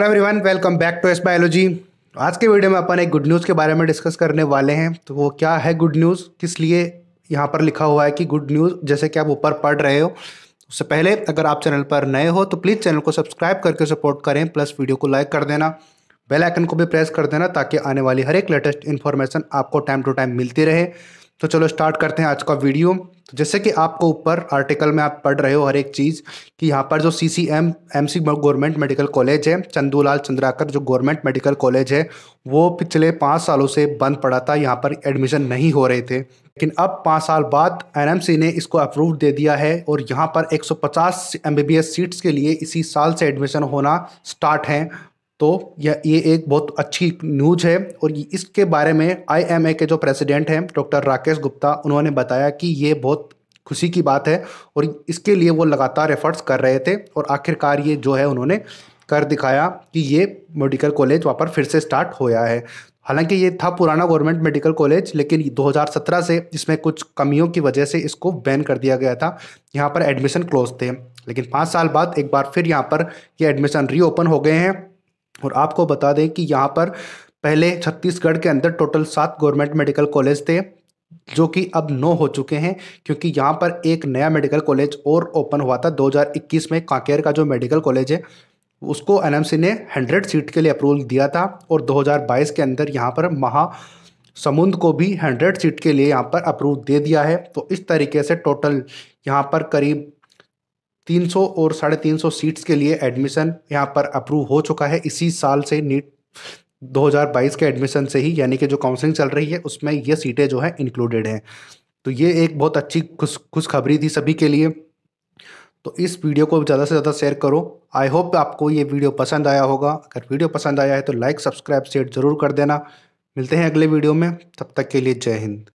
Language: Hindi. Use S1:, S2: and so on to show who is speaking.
S1: hello one welcome back to S biology आज के वीडियो में अपन एक गुड न्यूज़ के बारे में डिस्कस करने वाले हैं तो वो क्या है गुड न्यूज़ किस लिए यहाँ पर लिखा हुआ है कि गुड न्यूज़ जैसे कि आप ऊपर पढ़ रहे हो उससे पहले अगर आप चैनल पर नए हो तो प्लीज़ चैनल को सब्सक्राइब करके सपोर्ट करें प्लस वीडियो को लाइक कर देना बेल आइकन को भी प्रेस कर देना ताकि आने वाली हर एक लेटेस्ट इन्फॉर्मेशन आपको टाइम टू टाइम मिलती रहे तो चलो स्टार्ट करते हैं आज का वीडियो तो जैसे कि आपको ऊपर आर्टिकल में आप पढ़ रहे हो हर एक चीज़ कि यहाँ पर जो C C M M C government medical college है चंदूलाल चंद्राकर जो गवर्नमेंट मेडिकल कॉलेज है वो पिछले पाँच सालों से बंद पड़ा था यहाँ पर एडमिशन नहीं हो रहे थे लेकिन अब पाँच साल बाद एन ने इसको अप्रूव दे दिया है और यहाँ पर बी एस सीट्स के लिए इसी साल से एडमिशन होना स्टार्ट है तो यह ये एक बहुत अच्छी न्यूज है और इसके बारे में आईएमए के जो प्रेसिडेंट हैं डॉक्टर राकेश गुप्ता उन्होंने बताया कि ये बहुत खुशी की बात है और इसके लिए वो लगातार एफर्ट्स कर रहे थे और आखिरकार ये जो है उन्होंने कर दिखाया कि ये मेडिकल कॉलेज वहाँ पर फिर से स्टार्ट होया है हालांकि ये था पुराना गवर्नमेंट मेडिकल कॉलेज लेकिन 2017 से इसमें कुछ कमियों की वजह से इसको बैन कर दिया गया था यहाँ पर एडमिशन क्लोज थे लेकिन पाँच साल बाद एक बार फिर यहाँ पर ये एडमिशन रीओपन हो गए हैं और आपको बता दें कि यहाँ पर पहले छत्तीसगढ़ के अंदर टोटल सात गवर्नमेंट मेडिकल कॉलेज थे जो कि अब नौ हो चुके हैं क्योंकि यहाँ पर एक नया मेडिकल कॉलेज और ओपन हुआ था 2021 में कांकेर का जो मेडिकल कॉलेज है उसको एन ने 100 सीट के लिए अप्रूवल दिया था और 2022 के अंदर यहाँ पर महा को भी 100 सीट के लिए यहाँ पर अप्रूव दे दिया है तो इस तरीके से टोटल यहाँ पर करीब 300 और साढ़े तीन सीट्स के लिए एडमिशन यहाँ पर अप्रूव हो चुका है इसी साल से नीट 2022 के एडमिशन से ही यानी कि जो काउंसलिंग चल रही है उसमें ये सीटें जो हैं इंक्लूडेड हैं तो ये एक बहुत अच्छी खुश खुशखबरी थी सभी के लिए तो इस वीडियो को ज़्यादा से ज़्यादा शेयर करो आई होप आपको ये वीडियो पसंद आया होगा अगर वीडियो पसंद आया है तो लाइक सब्सक्राइब शेयर ज़रूर कर देना मिलते हैं अगले वीडियो में तब तक के लिए जय हिंद